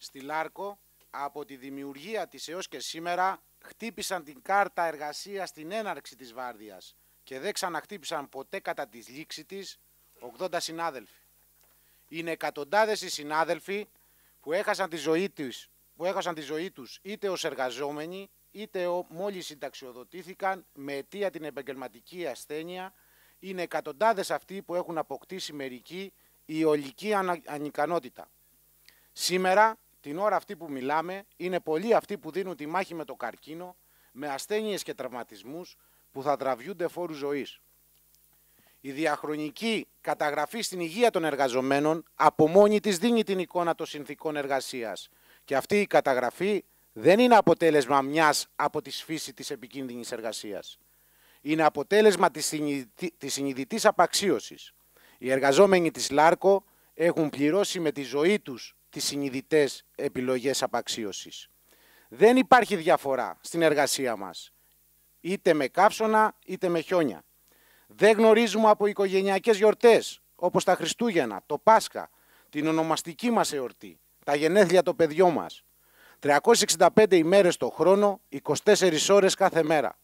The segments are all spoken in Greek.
στη Λάρκο από τη δημιουργία της έως και σήμερα χτύπησαν την κάρτα εργασίας στην έναρξη της βάρδιας και δεν ξαναχτύπησαν ποτέ κατά τη λήξη της 80 συνάδελφοι. Είναι εκατοντάδες οι συνάδελφοι που έχασαν τη ζωή, τους, που έχασαν τη ζωή τους είτε ως εργαζόμενοι είτε μόλις συνταξιοδοτήθηκαν με αιτία την επαγγελματική ασθένεια. Είναι εκατοντάδες αυτοί που έχουν αποκτήσει μερική ιολική ανικανότητα. Σήμερα την ώρα αυτή που μιλάμε, είναι πολλοί αυτοί που δίνουν τη μάχη με το καρκίνο, με ασθένειες και τραυματισμούς που θα τραβιούνται φόρου ζωής. Η διαχρονική καταγραφή στην υγεία των εργαζομένων από μόνη της δίνει την εικόνα των συνθήκων εργασίας και αυτή η καταγραφή δεν είναι αποτέλεσμα μιας από τη φύση της επικίνδυνης εργασίας. Είναι αποτέλεσμα της, απαξίωσης. Οι εργαζόμενοι της ΛΑΡΚΟ έχουν πληρώσει με τη ζωή τους τις συνειδητές επιλογές απαξίωσης. Δεν υπάρχει διαφορά στην εργασία μας, είτε με κάψωνα είτε με χιόνια. Δεν γνωρίζουμε από οικογενειακές γιορτές, όπως τα Χριστούγεννα, το Πάσχα, την ονομαστική μας εορτή, τα γενέθλια των παιδιών μας. 365 ημέρες το χρόνο, 24 ώρες κάθε μέρα.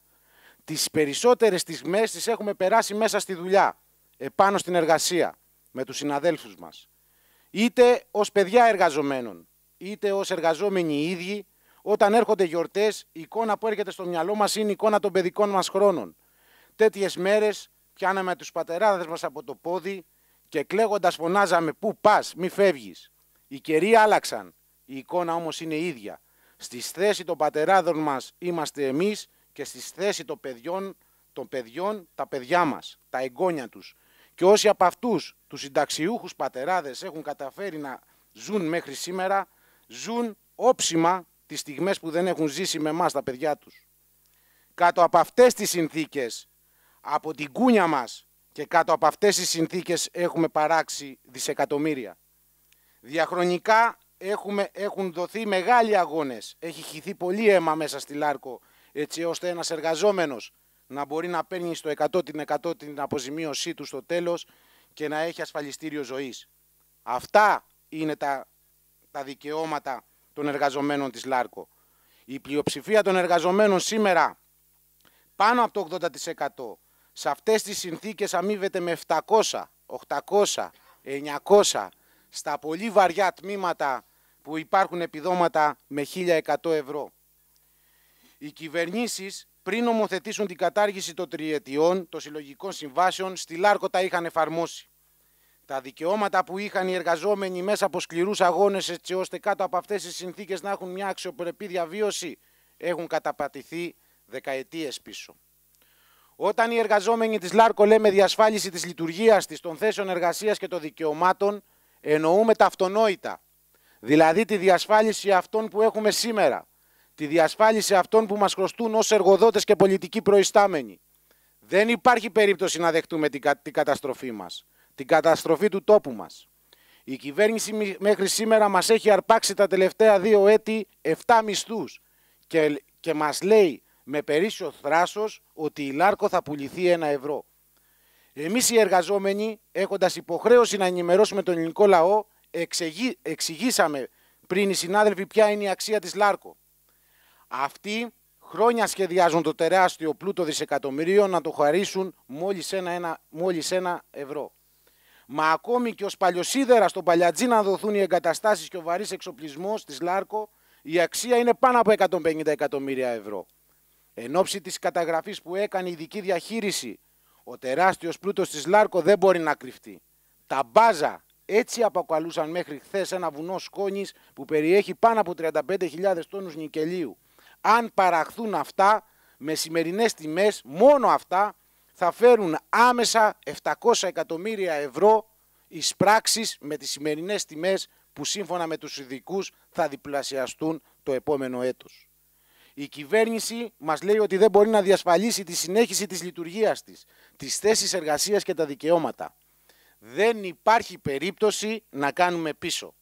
Τις περισσότερες μέρες τις έχουμε περάσει μέσα στη δουλειά, επάνω στην εργασία, με τους συναδέλφους μας είτε ως παιδιά εργαζομένων, είτε ως εργαζόμενοι οι ίδιοι, όταν έρχονται γιορτές, η εικόνα που έρχεται στο μυαλό μας είναι η εικόνα των παιδικών μας χρόνων. Τέτοιες μέρες πιάναμε τους πατεράδες μας από το πόδι και κλαίγοντας φωνάζαμε «Πού πας, μη φεύγεις». Οι καιροί άλλαξαν, η εικόνα όμως είναι ίδια. Στη θέση των πατεράδων μας είμαστε εμείς και στη θέση των παιδιών, των παιδιών τα παιδιά μας, τα εγγόνια τους. Και όσοι από αυτούς τους συνταξιούχους πατεράδες έχουν καταφέρει να ζουν μέχρι σήμερα, ζουν όψιμα τις στιγμές που δεν έχουν ζήσει με εμάς τα παιδιά τους. Κάτω από αυτές τις συνθήκες, από την κούνια μας και κάτω από αυτές τις συνθήκες έχουμε παράξει δισεκατομμύρια. Διαχρονικά έχουμε, έχουν δοθεί μεγάλοι αγώνες. Έχει χυθεί πολύ αίμα μέσα στη Λάρκο, έτσι ώστε ένας εργαζόμενος να μπορεί να παίρνει στο 100% την, 100 την αποζημίωσή του στο τέλος και να έχει ασφαλιστήριο ζωής. Αυτά είναι τα, τα δικαιώματα των εργαζομένων της ΛΑΡΚΟ. Η πλειοψηφία των εργαζομένων σήμερα πάνω από το 80% σε αυτές τις συνθήκες αμείβεται με 700, 800, 900 στα πολύ βαριά τμήματα που υπάρχουν επιδόματα με 1.100 ευρώ. Οι κυβερνήσεις πριν νομοθετήσουν την κατάργηση των τριετιών των συλλογικών συμβάσεων, στη Λάρκο τα είχαν εφαρμόσει. Τα δικαιώματα που είχαν οι εργαζόμενοι μέσα από σκληρούς αγώνες, έτσι ώστε κάτω από αυτές τις συνθήκες να έχουν μια αξιοπρεπή διαβίωση, έχουν καταπατηθεί δεκαετίες πίσω. Όταν οι εργαζόμενοι της ΛΑΡΚΟ λέμε διασφάλιση της λειτουργίας της, των θέσεων εργασίας και των δικαιωμάτων, εννοούμε τα αυτονόητα. Δηλαδή τη διασφάλιση αυτών που έχουμε σήμερα τη διασφάλιση αυτών που μας χρωστούν ως εργοδότες και πολιτικοί προϊστάμενοι. Δεν υπάρχει περίπτωση να δεχτούμε την, καταστροφή μας, την καταστροφή του τόπου μας. Η κυβέρνηση μέχρι σήμερα μας έχει αρπάξει τα τελευταία δύο έτη 7 μισθούς και, και μας λέει με περίσσιο θράσος ότι η Λάρκο θα πουληθεί ένα ευρώ. Εμείς οι εργαζόμενοι, έχοντας υποχρέωση να ενημερώσουμε τον ελληνικό λαό, εξηγήσαμε πριν οι συνάδελφοι ποια είναι η αξία της Λάρκο. Αυτοί χρόνια σχεδιάζουν το τεράστιο πλούτο δισεκατομμυρίων να το χαρίσουν μόλις ένα, μόλις ένα ευρώ. Μα ακόμη και ως παλιοσίδερα στον Παλιατζή να δοθούν οι εγκαταστάσεις και ο βαρύς εξοπλισμός της Λάρκο, η αξία είναι πάνω από 150 εκατομμύρια ευρώ. Εν ώψη της καταγραφής που έκανε η ειδική διαχείριση, ο τεράστιος πλούτος της Λάρκο δεν μπορεί να κρυφτεί. Τα μπάζα έτσι αποκαλούσαν μέχρι χθες ένα βουνό σκόνης που περιέχει πάνω από 35.000 τόνους νικελίου αν παραχθούν αυτά με σημερινές τιμές, μόνο αυτά θα φέρουν άμεσα 700 εκατομμύρια ευρώ εις πράξεις με τις σημερινές τιμές που σύμφωνα με τους ειδικούς θα διπλασιαστούν το επόμενο έτος. Η κυβέρνηση μας λέει ότι δεν μπορεί να διασφαλίσει τη συνέχιση της λειτουργίας της, τις θέσεις εργασίας και τα δικαιώματα. Δεν υπάρχει περίπτωση να κάνουμε πίσω.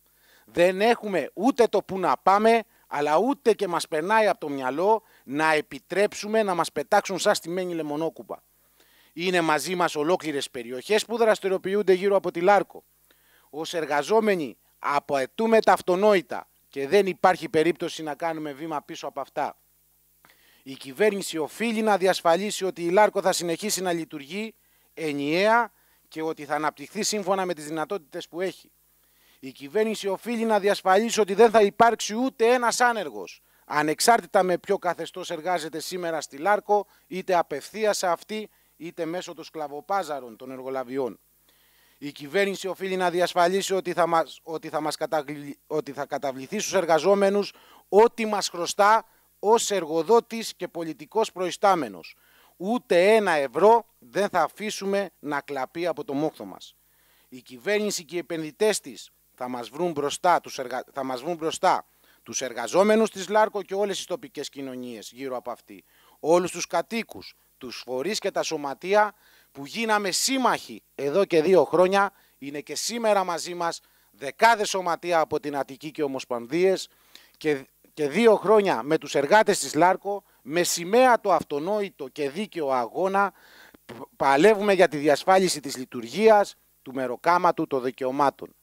Δεν έχουμε ούτε το που να πάμε, αλλά ούτε και μας περνάει από το μυαλό να επιτρέψουμε να μας πετάξουν σαν μένη λεμονόκουπα. Είναι μαζί μας ολόκληρες περιοχές που δραστηριοποιούνται γύρω από τη Λάρκο. Ως εργαζόμενοι αποαιτούμε τα αυτονόητα και δεν υπάρχει περίπτωση να κάνουμε βήμα πίσω από αυτά. Η κυβέρνηση οφείλει να διασφαλίσει ότι η Λάρκο θα συνεχίσει να λειτουργεί ενιαία και ότι θα αναπτυχθεί σύμφωνα με τις δυνατότητες που έχει. Η κυβέρνηση οφείλει να διασφαλίσει ότι δεν θα υπάρξει ούτε ένας άνεργος, ανεξάρτητα με ποιο καθεστώς εργάζεται σήμερα στη Λάρκο, είτε απευθεία σε αυτή, είτε μέσω των σκλαβοπάζαρων των εργολαβιών. Η κυβέρνηση οφείλει να διασφαλίσει ότι θα, μας, ότι θα, μας ότι θα καταβληθεί στους εργαζόμενους ό,τι μας χρωστά ως εργοδότης και πολιτικός προϊστάμενος. Ούτε ένα ευρώ δεν θα αφήσουμε να κλαπεί από το μόχθο μας. Η κυβέρνηση και οι επενδυτές της θα μας βρουν μπροστά τους, εργα... θα μας βρουν μπροστά τους εργαζόμενους της ΛΑΡΚΟ και όλες τις τοπικές κοινωνίες γύρω από αυτή. Όλους τους κατοίκους, τους φορείς και τα σωματεία που γίναμε σύμμαχοι εδώ και δύο χρόνια, είναι και σήμερα μαζί μας δεκάδες σωματεία από την Αττική και Ομοσπανδίες. και, και δύο χρόνια με τους εργάτες της ΛΑΡΚΟ, με σημαία το αυτονόητο και δίκαιο αγώνα, παλεύουμε για τη διασφάλιση της λειτουργίας, του μεροκάματου των δικαιωμάτων.